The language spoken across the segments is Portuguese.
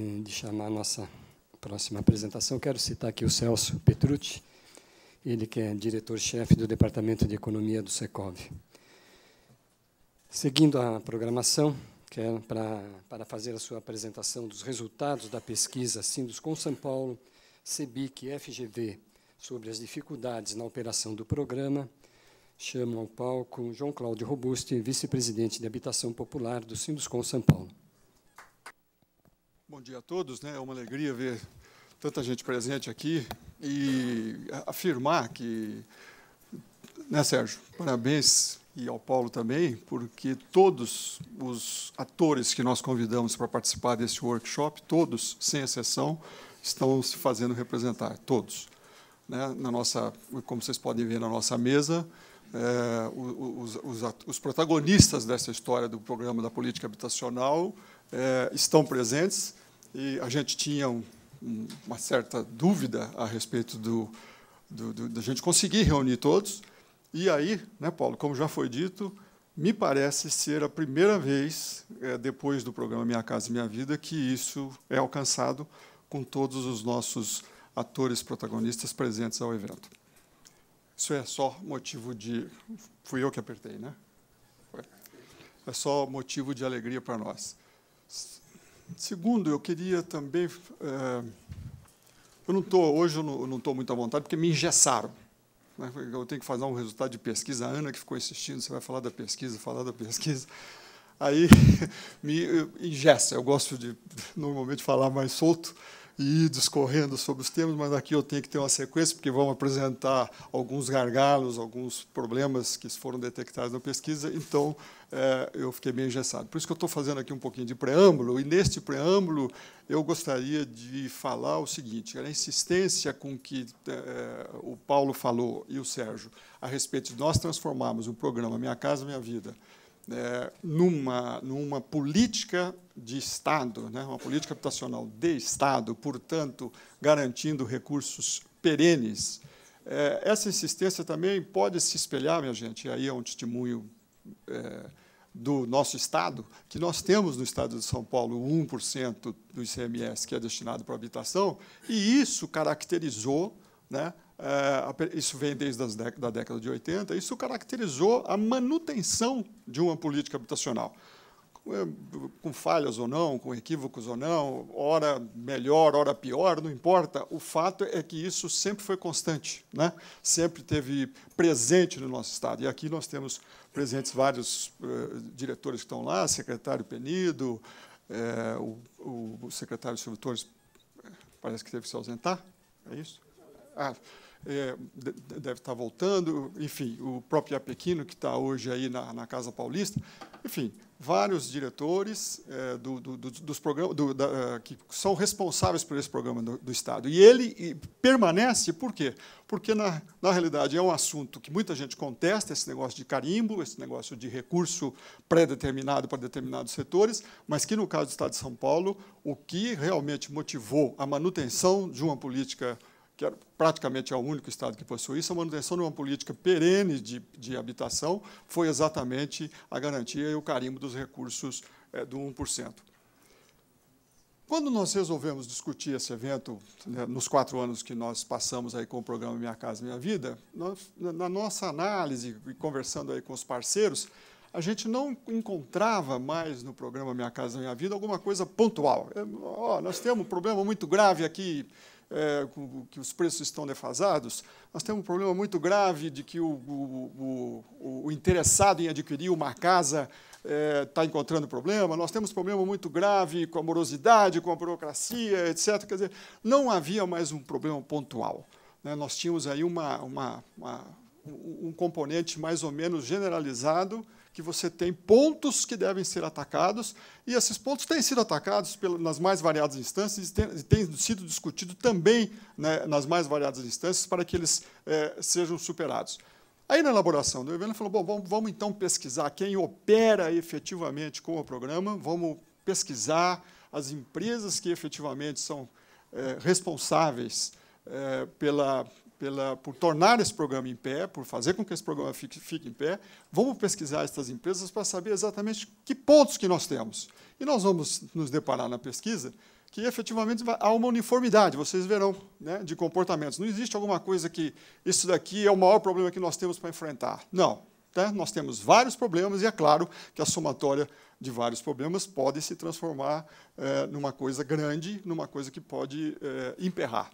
Eh, de chamar a nossa próxima apresentação, quero citar aqui o Celso Petrucci, ele que é diretor-chefe do Departamento de Economia do Secov. Seguindo a programação, quero é para, para fazer a sua apresentação dos resultados da pesquisa Sindos com São Paulo, CEBIC e FGV, sobre as dificuldades na operação do programa, chamo ao palco João Cláudio Robusti, vice-presidente de Habitação Popular do Sinduscom São Paulo. Bom dia a todos, né? É uma alegria ver tanta gente presente aqui e afirmar que, né, Sérgio? Parabéns e ao Paulo também, porque todos os atores que nós convidamos para participar desse workshop, todos, sem exceção, estão se fazendo representar, todos. Né? Na nossa, como vocês podem ver na nossa mesa, é, os, os, os, protagonistas dessa história do programa da política habitacional é, estão presentes e a gente tinha um, uma certa dúvida a respeito do, da gente conseguir reunir todos. E aí, né, Paulo, como já foi dito, me parece ser a primeira vez, é, depois do programa Minha Casa Minha Vida, que isso é alcançado com todos os nossos atores protagonistas presentes ao evento. Isso é só motivo de. Fui eu que apertei, né? É só motivo de alegria para nós. Segundo, eu queria também. É, eu não tô, hoje eu não estou muito à vontade, porque me engessaram. Né? Eu tenho que fazer um resultado de pesquisa. A Ana, que ficou insistindo, você vai falar da pesquisa, falar da pesquisa. Aí me engessa. Eu gosto de, normalmente, falar mais solto e discorrendo sobre os temas, mas aqui eu tenho que ter uma sequência, porque vamos apresentar alguns gargalos, alguns problemas que foram detectados na pesquisa, então é, eu fiquei meio engessado. Por isso que eu estou fazendo aqui um pouquinho de preâmbulo, e neste preâmbulo eu gostaria de falar o seguinte: a insistência com que é, o Paulo falou e o Sérgio a respeito de nós transformarmos o programa Minha Casa Minha Vida. É, numa, numa política de Estado, né, uma política habitacional de Estado, portanto, garantindo recursos perenes, é, essa insistência também pode se espelhar, minha gente, e aí é um testemunho é, do nosso Estado, que nós temos no Estado de São Paulo 1% do ICMS que é destinado para habitação, e isso caracterizou, né, é, isso vem desde as da década de 80, isso caracterizou a manutenção de uma política habitacional. Eh, com falhas ou não, com equívocos ou não, hora melhor, hora pior, não importa. O fato é que isso sempre foi constante, né? sempre teve presente no nosso Estado. E aqui nós temos presentes vários uh, diretores que estão lá, secretário Penido, eh, o, o, secretário Silvio Torres parece que teve que se ausentar, é isso? Ah, é, deve estar voltando, enfim, o próprio Iapequino, que está hoje aí na, na Casa Paulista, enfim, vários diretores é, eh, do, do, do, dos programas da, eh, que são responsáveis por esse programa do, Estado. E ele e permanece por quê? Porque, na, na realidade, é um assunto que muita gente contesta, esse negócio de carimbo, esse negócio de recurso pré-determinado para determinados setores, mas que, no caso do Estado de São Paulo, o que realmente motivou a manutenção de uma política que era praticamente é o único Estado que possui isso, a manutenção de uma política perene de, de habitação foi exatamente a garantia e o carimbo dos recursos é, do 1%. Quando nós resolvemos discutir esse evento, né, nos quatro anos que nós passamos aí com o programa Minha Casa Minha Vida, nós, na nossa análise e conversando aí com os parceiros, a gente não encontrava mais no programa Minha Casa Minha Vida alguma coisa pontual. É, nós temos um problema muito grave aqui é, com, que os preços estão defasados, nós temos um problema muito grave de que o, o, o, o interessado em adquirir uma casa está é, tá encontrando problema, nós temos problema muito grave com a morosidade, com a burocracia, etc. Quer dizer, não havia mais um problema pontual. Né? Nós tínhamos aí uma, uma, uma, um componente mais ou menos generalizado que você tem pontos que devem ser atacados, e esses pontos têm sido atacados nas mais variadas instâncias e têm sido discutido também né, nas mais variadas instâncias para que eles é, sejam superados. Aí, na elaboração do evento, ele falou: bom, vamos, vamos então pesquisar quem opera efetivamente com o programa, vamos pesquisar as empresas que efetivamente são é, responsáveis é, pela, pela, por tornar esse programa em pé, por fazer com que esse programa fique, fique em pé. Vamos pesquisar essas empresas para saber exatamente que pontos que nós temos. E nós vamos nos deparar na pesquisa que efetivamente há uma uniformidade, vocês verão, né, de comportamentos. Não existe alguma coisa que isso daqui é o maior problema que nós temos para enfrentar. Não. Né, nós temos vários problemas e é claro que a somatória de vários problemas pode se transformar é, numa coisa grande, numa coisa que pode é, emperrar.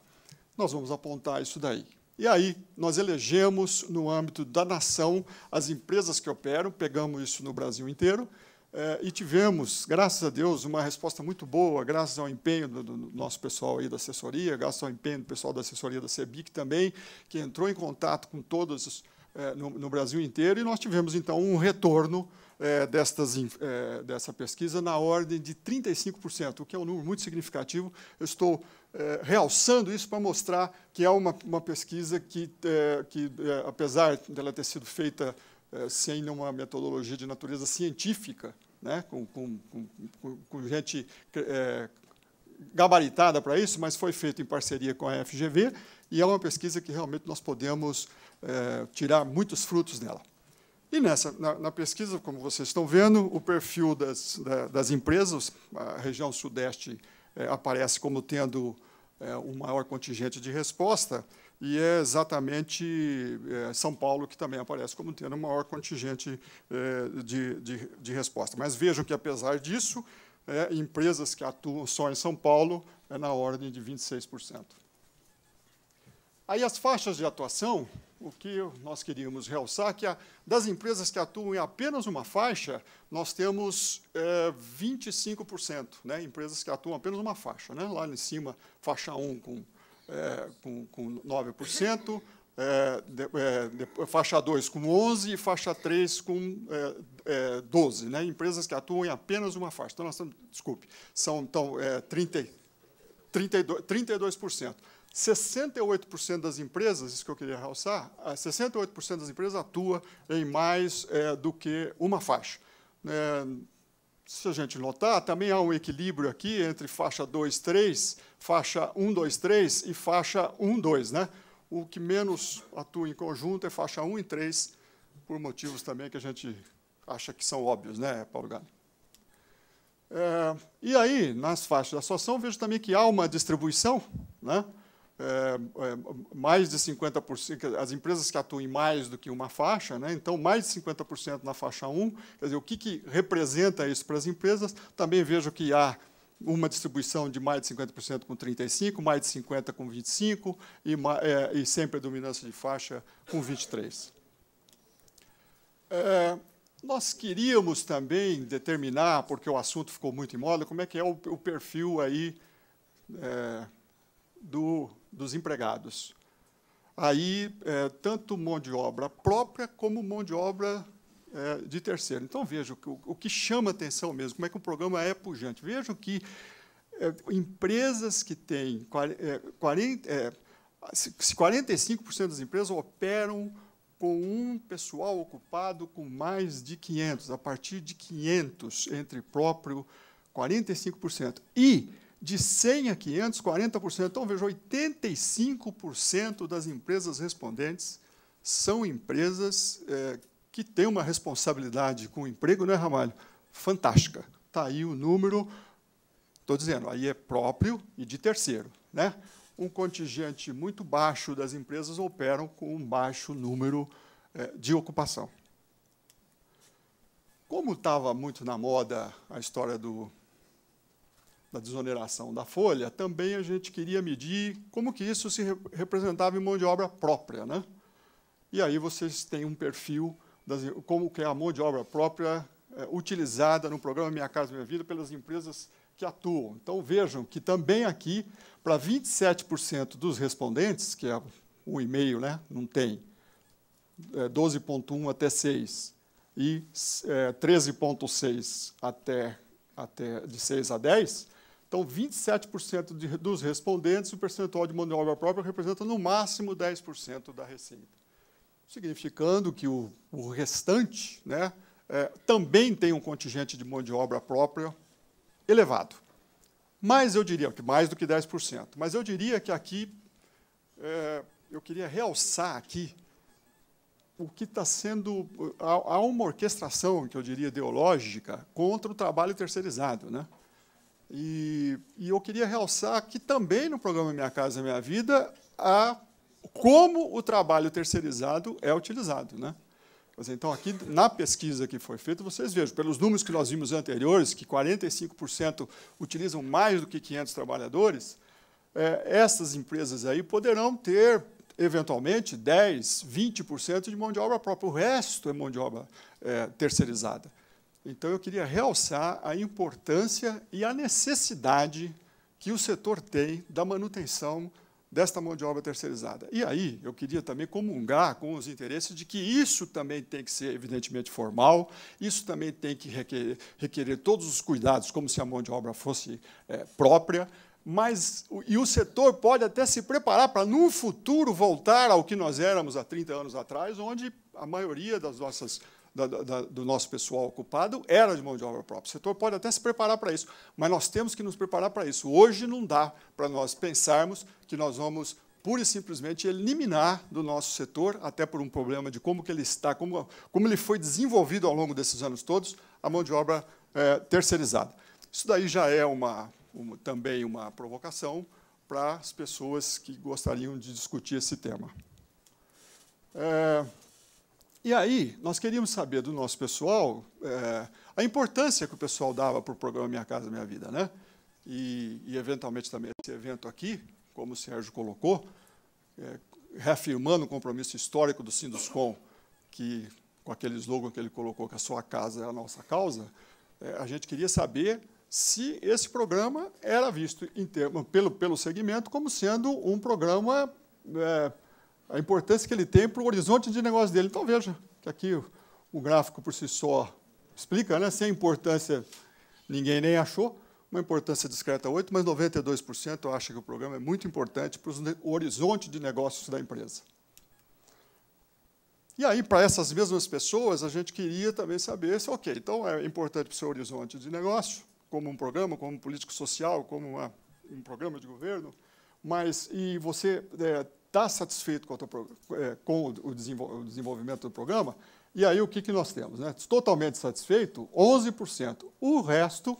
Nós vamos apontar isso daí. E aí, nós elegemos, no âmbito da nação, as empresas que operam, pegamos isso no Brasil inteiro, eh, e tivemos, graças a Deus, uma resposta muito boa, graças ao empenho do, do, nosso pessoal aí da assessoria, graças ao empenho do pessoal da assessoria da CEBIC também, que entrou em contato com todos os é, no, no, Brasil inteiro, e nós tivemos, então, um retorno é, destas, é, dessa pesquisa na ordem de 35%, o que é um número muito significativo. Eu estou realçando isso para mostrar que é uma, uma pesquisa que, que, apesar dela ter sido feita sem uma metodologia de natureza científica, né, com, com, com, com gente é, gabaritada para isso, mas foi feita em parceria com a FGV e é uma pesquisa que realmente nós podemos é, tirar muitos frutos dela. E nessa, na, na, pesquisa, como vocês estão vendo, o perfil das, das empresas, a região sudeste é, aparece como tendo é, o maior contingente de resposta, e é exatamente é, São Paulo que também aparece como tendo o maior contingente é, de, de, de, resposta. Mas vejam que, apesar disso, é, empresas que atuam só em São Paulo é na ordem de 26%. Aí as faixas de atuação o que nós queríamos realçar é que a, das empresas que atuam em apenas uma faixa, nós temos é, eh, 25%, né, empresas que atuam apenas uma faixa. Né, lá em cima, faixa 1 com, é, com, com 9%, é, eh, de, de, faixa 2 com 11% e faixa 3 com 12%. Né, empresas que atuam em apenas uma faixa. Então, nós estamos, desculpe, são então, 30, 32%. 32%. 68% das empresas, isso que eu queria realçar, 68% ah, das empresas atua em mais é, do que uma faixa. É, se a gente notar, também há um equilíbrio aqui entre faixa 2, 3, faixa 1, 2, 3 e faixa 1, 2. Né? O que menos atua em conjunto é faixa 1 e 3, por motivos também que a gente acha que são óbvios, né, Paulo Gale? É, e aí, nas faixas da situação, vejo também que há uma distribuição, né? é, é, mais de 50%, as empresas que atuam em mais do que uma faixa, né? então mais de 50% na faixa 1, quer dizer, o que, que representa isso para as empresas? Também vejo que há uma distribuição de mais de 50% com 35%, mais de 50% com 25% e, é, e sempre a dominância de faixa com 23%. É, nós queríamos também determinar, porque o assunto ficou muito em moda, como é que é o, o perfil aí é, do, dos empregados. Aí, é, tanto mão de obra própria como mão de obra é, de terceiro. Então, veja o, o, que chama atenção mesmo, como é que o programa é pujante. Vejam que é, empresas que têm 40, é, é, se 45% das empresas operam com um pessoal ocupado com mais de 500, a partir de 500 entre próprio 45%. E de 100 a 500, 40%. Então, veja, 85% das empresas respondentes são empresas é, que têm uma responsabilidade com o emprego, não é, Ramalho? Fantástica. Está aí o número, estou dizendo, aí é próprio e de terceiro. Né? Um contingente muito baixo das empresas operam com um baixo número é, de ocupação. Como estava muito na moda a história do da desoneração da folha, também a gente queria medir como que isso se representava em mão de obra própria. Né? E aí vocês têm um perfil das, como que é a mão de obra própria é, utilizada no programa Minha Casa Minha Vida pelas empresas que atuam. Então, vejam que também aqui, para 27% dos respondentes, que é um e-mail, né, não tem, é 12,1 até 6, e é, 13,6 até, até de 6 a 10, então, 27% de, dos respondentes, o percentual de mão de obra própria representa no máximo 10% da receita, significando que o, o restante né, é, também tem um contingente de mão de obra própria elevado. Mas eu diria que mais do que 10%. Mas eu diria que aqui, é, eu queria realçar aqui o que está sendo. Há, há uma orquestração, que eu diria, ideológica contra o trabalho terceirizado. Né? E, e eu queria realçar que também no programa Minha Casa Minha Vida a como o trabalho terceirizado é utilizado, né? Então, aqui na pesquisa que foi feita, vocês vejam, pelos números que nós vimos anteriores, que 45% utilizam mais do que 500 trabalhadores, é, essas empresas aí poderão ter, eventualmente, 10%, 20% de mão de obra própria. O resto é mão de obra é, terceirizada. Então, eu queria realçar a importância e a necessidade que o setor tem da manutenção desta mão de obra terceirizada. E aí, eu queria também comungar com os interesses de que isso também tem que ser, evidentemente, formal, isso também tem que requerer, requerer todos os cuidados, como se a mão de obra fosse é, própria, mas e o setor pode até se preparar para, no futuro, voltar ao que nós éramos há 30 anos atrás, onde a maioria das nossas da, da, do nosso pessoal ocupado era de mão de obra própria. O setor pode até se preparar para isso, mas nós temos que nos preparar para isso. Hoje não dá para nós pensarmos que nós vamos pura e simplesmente eliminar do nosso setor, até por um problema de como que ele está, como, como ele foi desenvolvido ao longo desses anos todos, a mão de obra é, terceirizada. Isso daí já é uma, uma também uma provocação para as pessoas que gostariam de discutir esse tema. É, e aí, nós queríamos saber do nosso pessoal é, a importância que o pessoal dava para o programa Minha Casa Minha Vida. Né? E, e, eventualmente, também esse evento aqui, como o Sérgio colocou, é, reafirmando o compromisso histórico do Sinduscom, que, com aquele slogan que ele colocou, que a sua casa é a nossa causa, é, a gente queria saber se esse programa era visto, termo, pelo, pelo segmento, como sendo um programa a importância que ele tem para o horizonte de negócio dele. Então veja que aqui o gráfico por si só explica, né? Sem importância, ninguém nem achou. Uma importância discreta 8, mas 92% acha que o programa é muito importante para o horizonte de negócios da empresa. E aí, para essas mesmas pessoas, a gente queria também saber se, ok, então é importante para o seu horizonte de negócio, como um programa, como um político social, como uma, um programa de governo, mas e você está é, tá satisfeito com, o, é, com o, desenvol o, desenvolvimento do programa, e aí o que, que nós temos? Né? Totalmente satisfeito, 11%. O resto,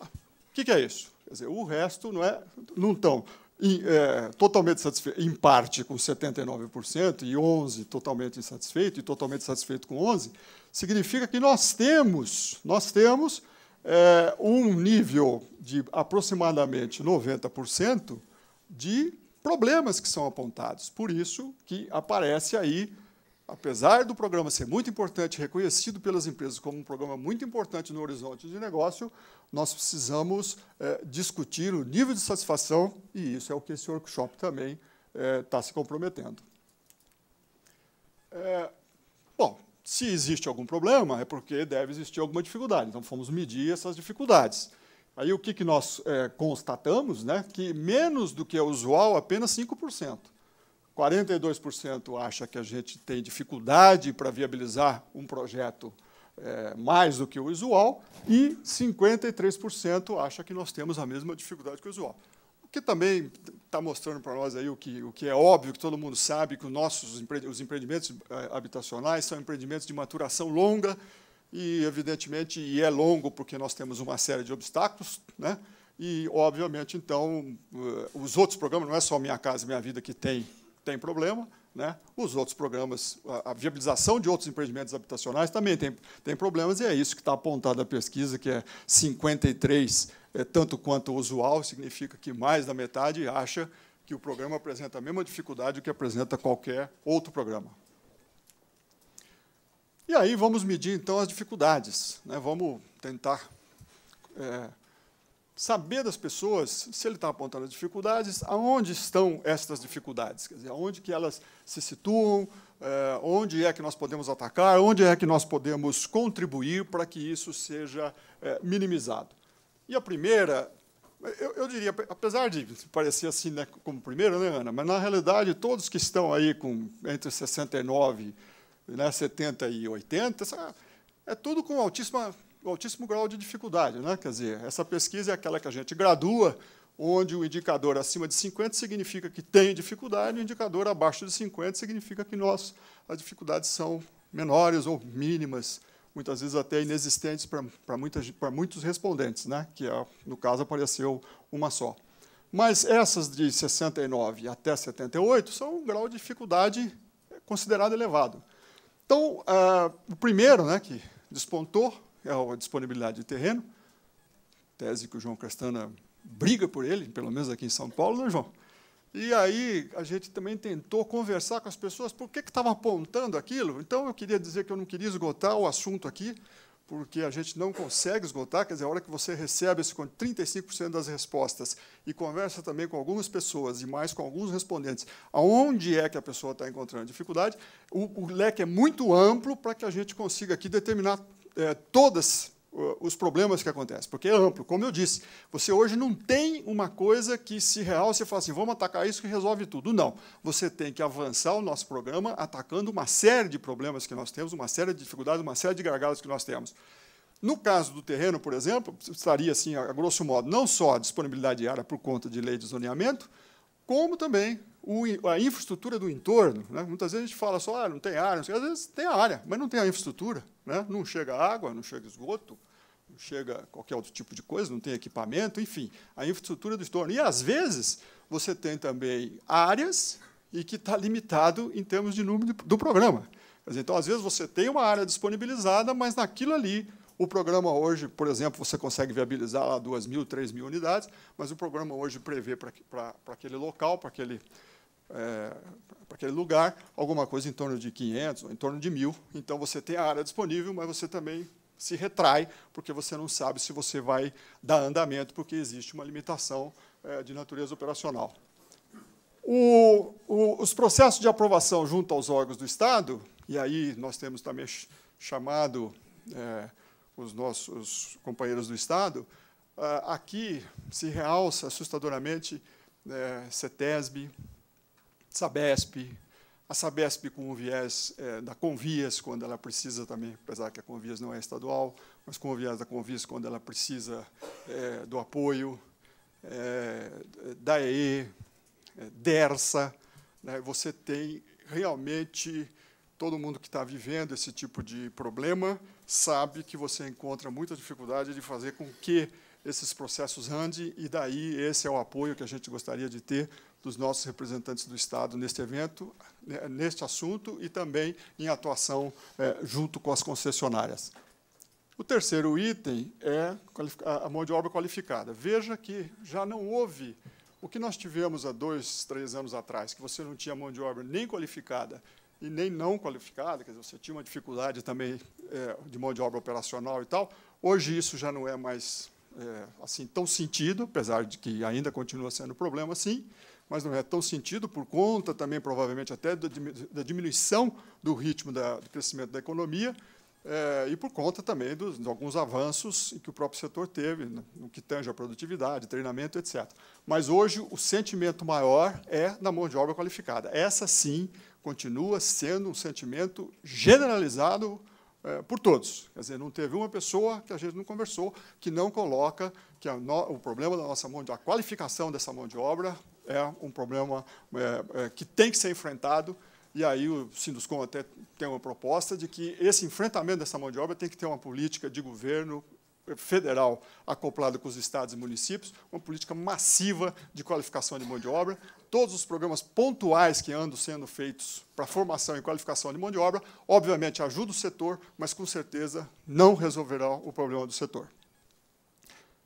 o que, que é isso? Quer dizer, o resto não é, não estão é, totalmente satisfeito, em parte com 79% e 11 totalmente insatisfeito e totalmente satisfeito com 11, significa que nós temos, nós temos é, um nível de aproximadamente 90% de problemas que são apontados. Por isso que aparece aí, apesar do programa ser muito importante, reconhecido pelas empresas como um programa muito importante no horizonte de negócio, nós precisamos é, discutir o nível de satisfação e isso é o que esse workshop também está é, tá se comprometendo. É, bom, se existe algum problema, é porque deve existir alguma dificuldade. Então, fomos medir essas dificuldades. Aí, o que, que nós é, constatamos? Né? Que menos do que é usual, apenas 5%. 42% acha que a gente tem dificuldade para viabilizar um projeto é, mais do que o usual e 53% acha que nós temos a mesma dificuldade que o usual que também está mostrando para nós aí o que, o que é óbvio, que todo mundo sabe, que os nossos os empreendimentos eh, habitacionais são empreendimentos de maturação longa, e, evidentemente, e é longo, porque nós temos uma série de obstáculos, né? e, obviamente, então, eh, os outros programas, não é só Minha Casa Minha Vida que tem, tem problema, né? os outros programas, a, viabilização de outros empreendimentos habitacionais também tem, tem problemas, e é isso que está apontado a pesquisa, que é 53 é, tanto quanto usual, significa que mais da metade acha que o programa apresenta a mesma dificuldade que apresenta qualquer outro programa. E aí vamos medir, então, as dificuldades. Né? Vamos tentar é, saber das pessoas, se ele está apontando as dificuldades, aonde estão estas dificuldades, quer dizer, aonde que elas se situam, é, onde é que nós podemos atacar, onde é que nós podemos contribuir para que isso seja é, minimizado. E a primeira, eu, eu diria, apesar de parecer assim né, como primeira, né, Ana? Mas, na realidade, todos que estão aí com, entre 69, né, 70 e 80, é tudo com altíssima, altíssimo grau de dificuldade. Né? Quer dizer, essa pesquisa é aquela que a gente gradua, onde o indicador acima de 50 significa que tem dificuldade, e o indicador abaixo de 50 significa que nós, as dificuldades são menores ou mínimas muitas vezes até inexistentes para muitos respondentes, né? que é, no caso apareceu uma só. Mas essas de 69 até 78 são um grau de dificuldade considerado elevado. Então, é, o primeiro né, que despontou é a disponibilidade de terreno, tese que o João Castana briga por ele, pelo menos aqui em São Paulo, não é, João? E aí a gente também tentou conversar com as pessoas por que estava apontando aquilo. Então eu queria dizer que eu não queria esgotar o assunto aqui, porque a gente não consegue esgotar, quer dizer, a hora que você recebe esse 35% das respostas e conversa também com algumas pessoas e mais com alguns respondentes, aonde é que a pessoa está encontrando dificuldade, o, o leque é muito amplo para que a gente consiga aqui determinar é, todas os problemas que acontecem, porque é amplo. Como eu disse, você hoje não tem uma coisa que, se real, você fala assim, vamos atacar isso que resolve tudo. Não. Você tem que avançar o nosso programa atacando uma série de problemas que nós temos, uma série de dificuldades, uma série de gargalos que nós temos. No caso do terreno, por exemplo, estaria, assim, a grosso modo, não só a disponibilidade de área por conta de lei de zoneamento, como também o, a infraestrutura do entorno. Né? Muitas vezes a gente fala só, ah, não tem área, não às vezes tem a área, mas não tem a infraestrutura. Né? Não chega água, não chega esgoto, não chega qualquer outro tipo de coisa, não tem equipamento, enfim, a infraestrutura do entorno. E, às vezes, você tem também áreas e que está limitado em termos de número do programa. então, às vezes, você tem uma área disponibilizada, mas naquilo ali o programa hoje, por exemplo, você consegue viabilizar lá 2 mil, 3 mil unidades, mas o programa hoje prevê para aquele local, para aquele é, para aquele lugar, alguma coisa em torno de 500, ou em torno de 1.000. Então, você tem a área disponível, mas você também se retrai, porque você não sabe se você vai dar andamento, porque existe uma limitação é, de natureza operacional. O, o, os processos de aprovação junto aos órgãos do Estado, e aí nós temos também chamado é, os nossos companheiros do Estado, aqui se realça assustadoramente é, CETESB, Sabesp, a Sabesp com o viés é, da Convias, quando ela precisa também, apesar que a Convias não é estadual, mas com o viés da Convias quando ela precisa é, do apoio, é, da EE, é, DERSA. Né, você tem realmente todo mundo que está vivendo esse tipo de problema sabe que você encontra muita dificuldade de fazer com que esses processos andem, e daí esse é o apoio que a gente gostaria de ter dos nossos representantes do Estado neste evento, né, neste assunto e também em atuação é, junto com as concessionárias. O terceiro item é a mão de obra qualificada. Veja que já não houve o que nós tivemos há dois, três anos atrás, que você não tinha mão de obra nem qualificada e nem não qualificada, quer dizer, você tinha uma dificuldade também é, de mão de obra operacional e tal. Hoje isso já não é mais é, assim tão sentido, apesar de que ainda continua sendo problema, sim mas não é tão sentido, por conta também, provavelmente, até da diminuição do ritmo da, do crescimento da economia, é, e por conta também dos, de alguns avanços que o próprio setor teve, né, no que tange à produtividade, treinamento, etc. Mas hoje o sentimento maior é na mão de obra qualificada. Essa sim continua sendo um sentimento generalizado é, por todos. Quer dizer, não teve uma pessoa que a gente não conversou que não coloca que no, o problema da nossa mão de a qualificação dessa mão de obra é um problema é, é, que tem que ser enfrentado e aí o Sinduscom até tem uma proposta de que esse enfrentamento dessa mão de obra tem que ter uma política de governo federal acoplada com os estados e municípios, uma política massiva de qualificação de mão de obra. Todos os programas pontuais que andam sendo feitos para formação e qualificação de mão de obra, obviamente, ajudam o setor, mas com certeza não resolverão o problema do setor.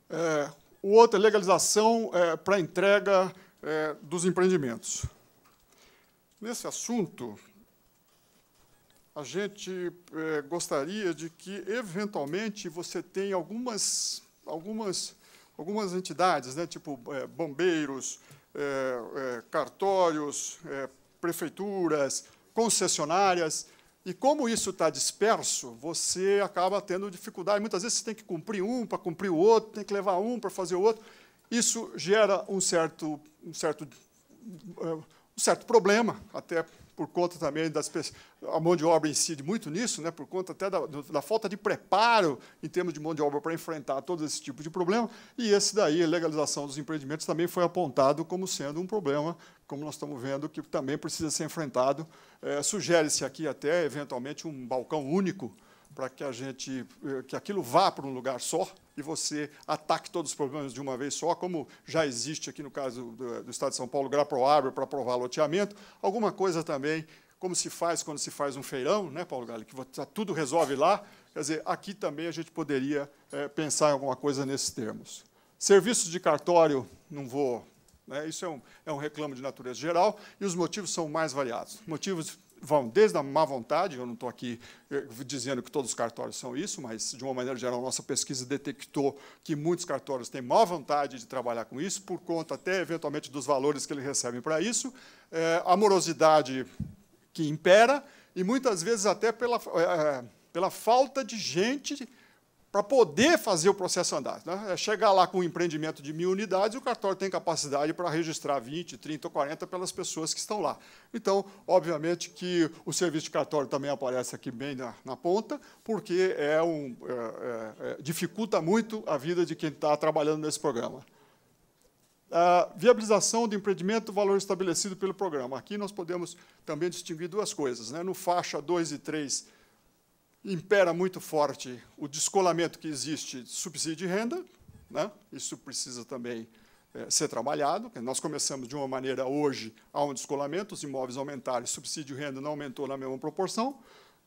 É, o outro é legalização é, para entrega é, dos empreendimentos. Nesse assunto, a gente é, gostaria de que, eventualmente, você tenha algumas, algumas, algumas entidades, né, tipo é, bombeiros, é, é, cartórios, prefeituras, concessionárias, e como isso está disperso, você acaba tendo dificuldade. Muitas vezes você tem que cumprir um para cumprir o outro, tem que levar um para fazer o outro. Isso gera um certo, um certo, eh, um certo problema, até por conta também das a mão de obra incide muito nisso, né, por conta até da, da falta de preparo em termos de mão de obra para enfrentar todo esse tipo de problema. E esse daí, a legalização dos empreendimentos, também foi apontado como sendo um problema, como nós estamos vendo, que também precisa ser enfrentado. É, Sugere-se aqui até, eventualmente, um balcão único para que a gente eh, que aquilo vá para um lugar só e você ataque todos os problemas de uma vez só, como já existe aqui no caso do, do Estado de São Paulo, Graproabra para aprovar loteamento, alguma coisa também, como se faz quando se faz um feirão, né, Paulo Galo, que tá tudo resolve lá. Quer dizer, aqui também a gente poderia é, pensar em alguma coisa nesses termos. Serviços de cartório, não vou. Né, isso é um, é um reclamo de natureza geral, e os motivos são mais variados. Motivos vão desde a má vontade, eu não estou aqui eh, dizendo que todos os cartórios são isso, mas, de uma maneira geral, nossa pesquisa detectou que muitos cartórios têm má vontade de trabalhar com isso, por conta até, eventualmente, dos valores que eles recebem para isso, é, amorosidade que impera, e muitas vezes até pela, é, pela falta de gente para poder fazer o processo andar. Né? É chegar lá com um empreendimento de mil unidades, o cartório tem capacidade para registrar 20, 30 ou 40 pelas pessoas que estão lá. Então, obviamente que o serviço de cartório também aparece aqui bem na, na ponta, porque é um, é, é, é dificulta muito a vida de quem está trabalhando nesse programa. A viabilização do empreendimento, valor estabelecido pelo programa. Aqui nós podemos também distinguir duas coisas. Né? No faixa 2 e 3, impera muito forte o descolamento que existe de subsídio de renda, né? isso precisa também é, ser trabalhado. Nós começamos de uma maneira hoje há um descolamento, os imóveis aumentaram, o subsídio de renda não aumentou na mesma proporção,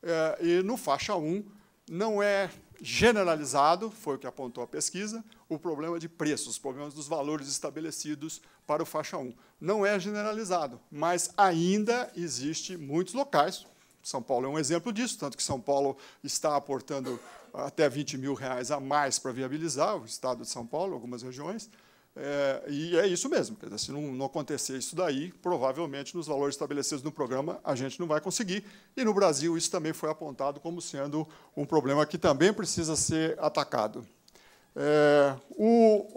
é, e no faixa 1 não é generalizado, foi o que apontou a pesquisa, o problema de preços, os problemas dos valores estabelecidos para o faixa 1. Não é generalizado, mas ainda existe muitos locais, são Paulo é um exemplo disso, tanto que São Paulo está aportando até 20 mil reais a mais para viabilizar o estado de São Paulo, algumas regiões. É, e é isso mesmo. Quer dizer, se não, não, acontecer isso daí, provavelmente nos valores estabelecidos no programa a gente não vai conseguir. E no Brasil isso também foi apontado como sendo um problema que também precisa ser atacado. É, o,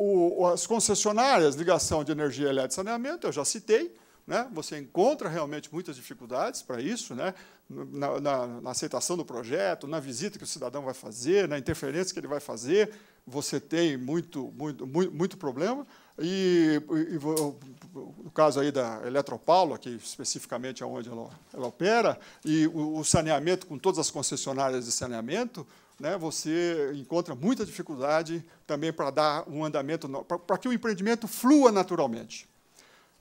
o, as concessionárias, ligação de energia elétrica e saneamento, eu já citei. Né? Você encontra realmente muitas dificuldades para isso, né? na, na, na, aceitação do projeto, na visita que o cidadão vai fazer, na interferência que ele vai fazer, você tem muito, muito, muito, muito problema. E, e, o caso aí da Eletropaula, que especificamente é onde ela, ela opera, e o, o saneamento com todas as concessionárias de saneamento, né? você encontra muita dificuldade também para dar um andamento, para que o empreendimento flua naturalmente.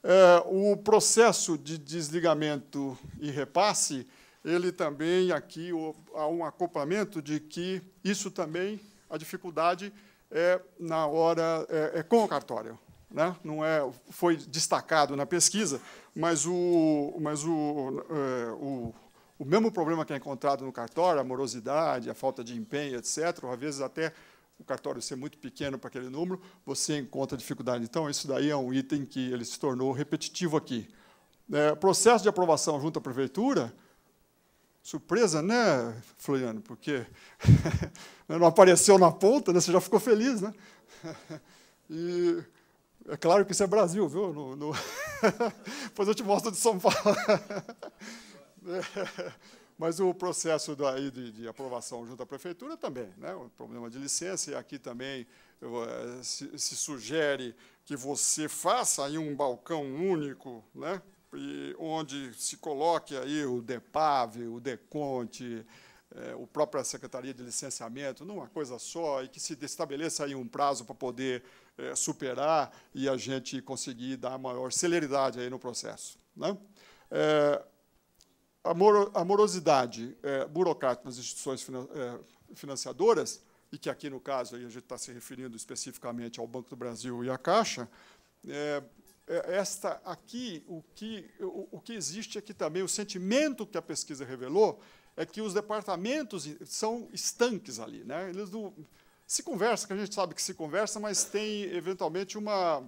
É, o processo de desligamento e repasse, ele também aqui o, há um acoplamento de que isso também a dificuldade é na hora é, é com o cartório, né? Não é foi destacado na pesquisa, mas o mas o, é, o o mesmo problema que é encontrado no cartório, a morosidade, a falta de empenho, etc., ou, às vezes até o cartório ser muito pequeno para aquele número, você encontra dificuldade. Então, isso daí é um item que ele se tornou repetitivo aqui. É, processo de aprovação junto à prefeitura, surpresa, né, Floriano? Porque não apareceu na ponta, né? você já ficou feliz, né? e é claro que isso é Brasil, viu? No, no... Depois eu te mostro de São Paulo. É. Mas o processo daí de, de, aprovação junto à prefeitura também, né? o problema de licença, e aqui também eh, se, se sugere que você faça aí um balcão único, né? E onde se coloque aí o DEPAV, o DECONTE, é, o própria Secretaria de Licenciamento, numa coisa só, e que se estabeleça aí um prazo para poder é, superar e a gente conseguir dar maior celeridade aí no processo. Né? É, amor, amorosidade é, burocrática nas instituições finan, é, financiadoras, e que aqui, no caso, aí a gente está se referindo especificamente ao Banco do Brasil e à Caixa, é, é esta aqui, o que, o, o que existe aqui também, o sentimento que a pesquisa revelou, é que os departamentos são estanques ali. Né? Eles não, se conversa, que a gente sabe que se conversa, mas tem, eventualmente, uma,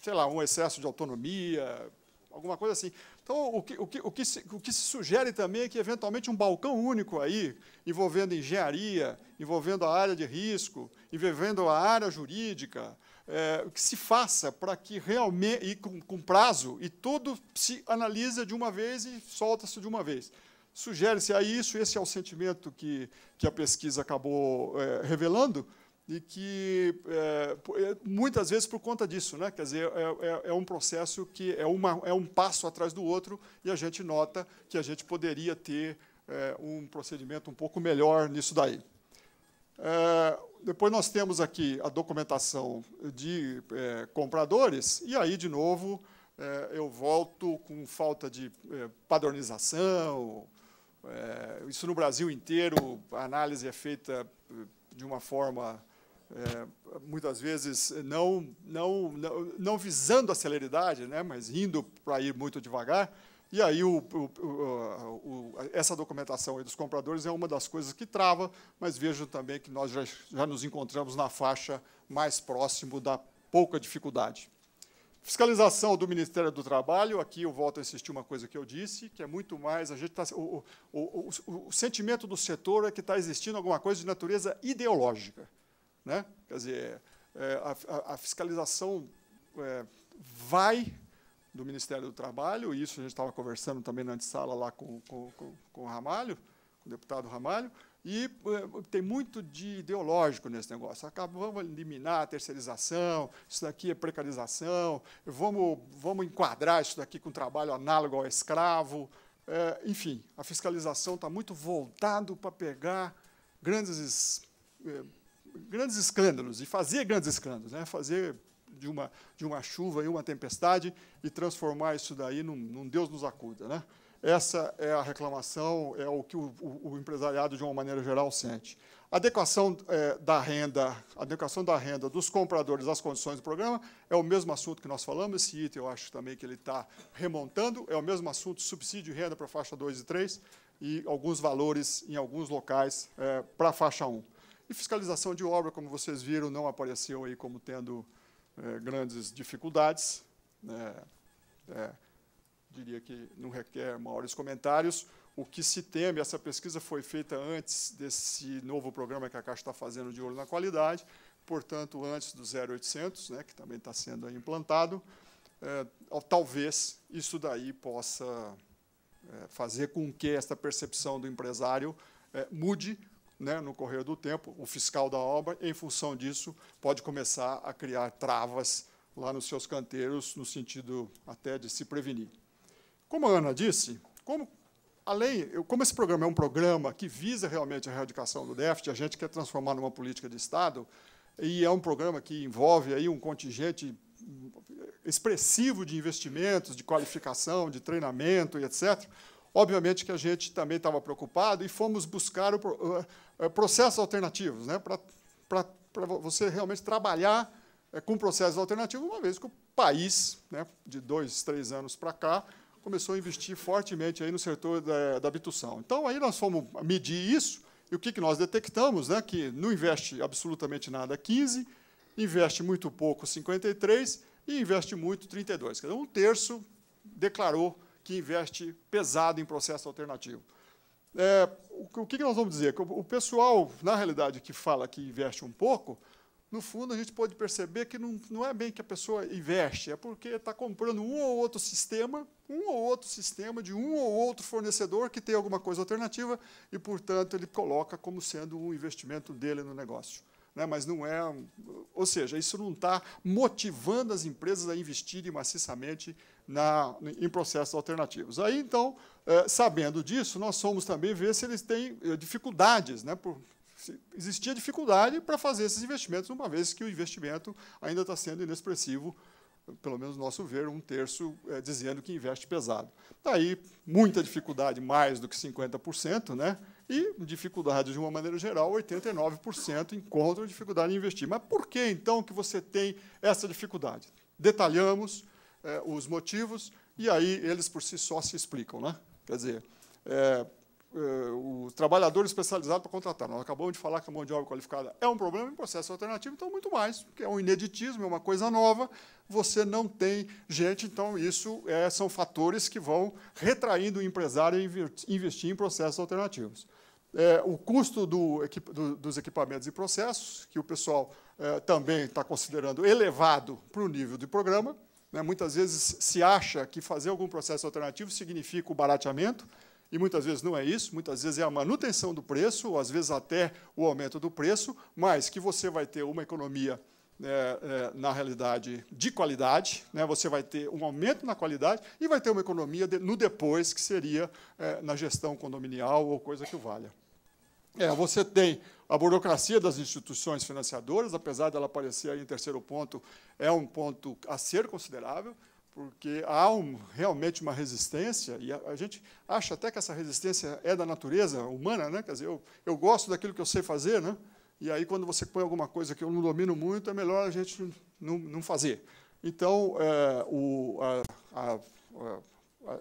sei lá, um excesso de autonomia, alguma coisa assim. Então, o que, o, que, o, que se, o que se sugere também é que, eventualmente, um balcão único aí, envolvendo engenharia, envolvendo a área de risco, envolvendo a área jurídica, é, que se faça para que realmente, e com, com, prazo, e tudo se analisa de uma vez e solta-se de uma vez. Sugere-se a isso, esse é o sentimento que, que a pesquisa acabou é, revelando, e que é, é, muitas vezes por conta disso, né? quer dizer, é, é, é um processo que é, uma, é um passo atrás do outro e a gente nota que a gente poderia ter é, um procedimento um pouco melhor nisso daí. É, depois nós temos aqui a documentação de compradores, e aí, de novo, eu volto com falta de padronização. isso no Brasil inteiro, a análise é feita de uma forma é, muitas vezes não, não, não, não, visando a celeridade, né, mas indo para ir muito devagar. E aí o, o, o, essa documentação dos compradores é uma das coisas que trava, mas vejo também que nós já, já nos encontramos na faixa mais próximo da pouca dificuldade. Fiscalização do Ministério do Trabalho, aqui eu volto a insistir uma coisa que eu disse, que é muito mais, a gente tá, o, o, o, o sentimento do setor é que está existindo alguma coisa de natureza ideológica. Né? Quer dizer, é, a, a, a fiscalização é, vai do Ministério do Trabalho, e isso a gente estava conversando também na antessala lá com, com, com, com o Ramalho, com o deputado Ramalho, e é, tem muito de ideológico nesse negócio. Acabamos de eliminar a terceirização, isso daqui é precarização, vamos, vamos enquadrar isso daqui com trabalho análogo ao escravo. É, enfim, a fiscalização está muito voltado para pegar grandes é, grandes escândalos, e fazia grandes escândalos, né? fazer de uma, de uma chuva e uma tempestade e transformar isso daí num, num Deus nos acuda. Né? Essa é a reclamação, é o que o, o, o empresariado, de uma maneira geral, sente. Adequação é, da renda, adequação da renda dos compradores às condições do programa é o mesmo assunto que nós falamos. Esse item eu acho também que ele está remontando, é o mesmo assunto, subsídio de renda para a faixa 2 e 3 e alguns valores em alguns locais é, para a faixa 1. E fiscalização de obra, como vocês viram, não apareceu aí como tendo é, grandes dificuldades. Né? É, diria que não requer maiores comentários. O que se teme, essa pesquisa foi feita antes desse novo programa que a Caixa está fazendo de olho na qualidade, portanto, antes do 0800, né, que também está sendo implantado. É, talvez isso daí possa é, fazer com que esta percepção do empresário é, mude, né, no correr do tempo, o fiscal da obra, em função disso, pode começar a criar travas lá nos seus canteiros, no sentido até de se prevenir. Como a Ana disse, como, além, como esse programa é um programa que visa realmente a erradicação do déficit, a gente quer transformar numa política de Estado, e é um programa que envolve aí um contingente expressivo de investimentos, de qualificação, de treinamento e etc. Obviamente que a gente também estava preocupado e fomos buscar o, eh, processos alternativos, né? para você realmente trabalhar eh, com processos alternativos, uma vez que o país, né, de dois, três anos para cá, começou a investir fortemente aí no setor da, da habitação. Então, aí nós fomos medir isso, e o que, que nós detectamos? Né, que não investe absolutamente nada 15, investe muito pouco 53 e investe muito 32. Quer dizer, um terço declarou que investe pesado em processo alternativo é, o que nós vamos dizer? O pessoal, na realidade, que fala que investe um pouco, no fundo a gente pode perceber que não, não é bem que a pessoa investe, é porque está comprando um ou outro sistema, um ou outro sistema de um ou outro fornecedor que tem alguma coisa alternativa e, portanto, ele coloca como sendo um investimento dele no negócio né, mas não é. Ou seja, isso não está motivando as empresas a investirem maciçamente na, em processos alternativos. Aí, então, é, sabendo disso, nós somos também ver se eles têm eh, dificuldades, né, por, existia dificuldade para fazer esses investimentos, uma vez que o investimento ainda está sendo inexpressivo pelo menos nosso ver, um terço é, dizendo que investe pesado. Daí, tá muita dificuldade, mais do que 50%, né? E dificuldades, de uma maneira geral, 89% encontram dificuldade em investir. Mas por que, então, que você tem essa dificuldade? Detalhamos é, os motivos e aí eles por si só se explicam. Né? Quer dizer, é, é, o trabalhador especializado para contratar. Nós acabamos de falar que a mão de obra qualificada é um problema em é processo alternativo, então muito mais, porque é um ineditismo, é uma coisa nova, você não tem gente, então isso é, são fatores que vão retraindo o empresário a investir em processos alternativos é, o custo do, do, dos equipamentos e processos, que o pessoal é, também está considerando elevado para o nível do programa. Né? Muitas vezes se acha que fazer algum processo alternativo significa o barateamento, e muitas vezes não é isso, muitas vezes é a manutenção do preço, ou às vezes até o aumento do preço, mas que você vai ter uma economia é, é, na realidade, de qualidade, né? você vai ter um aumento na qualidade e vai ter uma economia de, no depois, que seria é, na gestão condominial ou coisa que o valha. É, você tem a burocracia das instituições financiadoras, apesar dela aparecer aí em terceiro ponto, é um ponto a ser considerável, porque há um, realmente uma resistência, e a, a, gente acha até que essa resistência é da natureza humana, né? quer dizer, eu, eu gosto daquilo que eu sei fazer, né? e aí quando você põe alguma coisa que eu não domino muito, é melhor a gente não, não fazer. Então, é, o, a, a,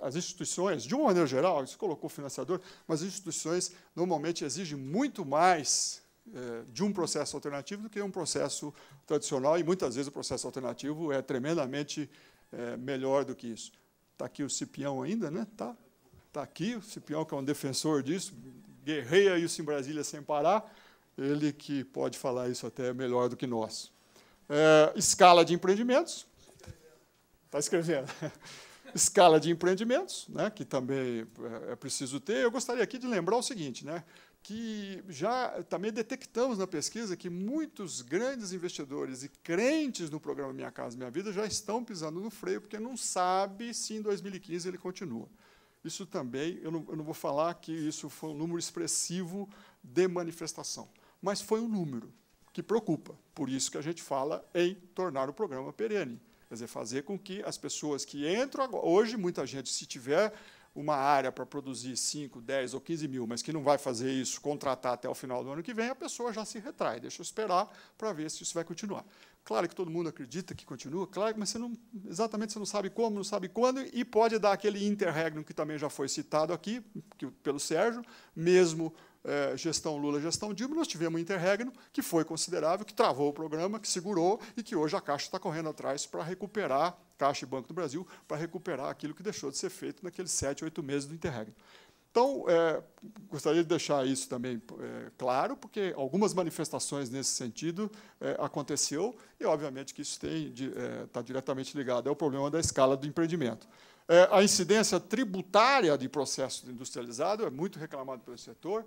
as instituições, de uma maneira geral, isso colocou o financiador, mas as instituições normalmente exigem muito mais eh, de um processo alternativo do que um processo tradicional, e muitas vezes o processo alternativo é tremendamente eh, melhor do que isso. Está aqui o Cipião ainda, né? Está tá aqui o Cipião, que é um defensor disso, guerreia isso em Brasília sem parar, ele que pode falar isso até melhor do que nós. Eh, escala de empreendimentos. Está escrevendo. Tá escrevendo. escala de empreendimentos, né, que também eh, é preciso ter. Eu gostaria aqui de lembrar o seguinte, né, que já também detectamos na pesquisa que muitos grandes investidores e crentes no programa Minha Casa Minha Vida já estão pisando no freio, porque não sabe se em 2015 ele continua. Isso também, eu não, eu não vou falar que isso foi um número expressivo de manifestação, mas foi um número que preocupa. Por isso que a gente fala em tornar o programa perene. Quer dizer, fazer com que as pessoas que entram agora, hoje, muita gente, se tiver uma área para produzir 5, 10 ou 15 mil, mas que não vai fazer isso, contratar até o final do ano que vem, a pessoa já se retrai, deixa eu esperar para ver se isso vai continuar. Claro que todo mundo acredita que continua, claro, mas você não, exatamente você não sabe como, não sabe quando, e pode dar aquele interregno que também já foi citado aqui, que, pelo Sérgio, mesmo é, gestão Lula, gestão Dilma, nós tivemos um interregno que foi considerável, que travou o programa, que segurou e que hoje a Caixa está correndo atrás para recuperar, Caixa e Banco do Brasil, para recuperar aquilo que deixou de ser feito naqueles sete, oito meses do interregno. Então, é, gostaria de deixar isso também é, claro, porque algumas manifestações nesse sentido é, aconteceu e, obviamente, que isso está é, tá diretamente ligado ao problema da escala do empreendimento. É, a incidência tributária de processos industrializados é muito reclamado pelo setor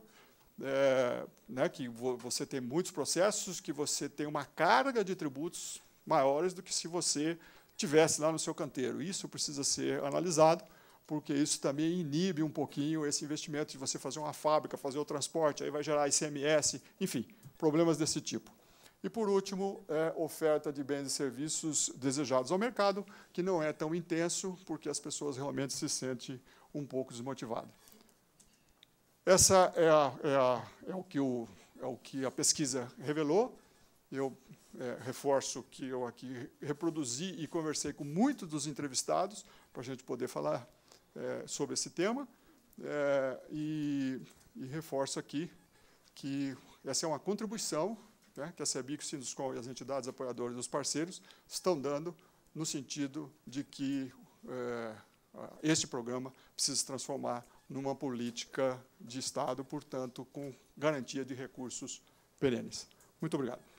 é, né, que vo você tem muitos processos, que você tem uma carga de tributos maiores do que se você tivesse lá no seu canteiro. Isso precisa ser analisado, porque isso também inibe um pouquinho esse investimento de você fazer uma fábrica, fazer o transporte, aí vai gerar ICMS, enfim, problemas desse tipo. E, por último, é oferta de bens e serviços desejados ao mercado, que não é tão intenso, porque as pessoas realmente se sentem um pouco desmotivadas. Essa é, a, é, a, é, o que o, é o que a pesquisa revelou. Eu é, reforço que eu aqui reproduzi e conversei com muitos dos entrevistados para a gente poder falar é, sobre esse tema. É, e, e, reforço aqui que essa é uma contribuição né, que a CEBIC, o Sinduscom e as entidades apoiadoras dos parceiros estão dando no sentido de que é, este programa precisa se transformar numa política de Estado, portanto, com garantia de recursos perenes. Muito obrigado.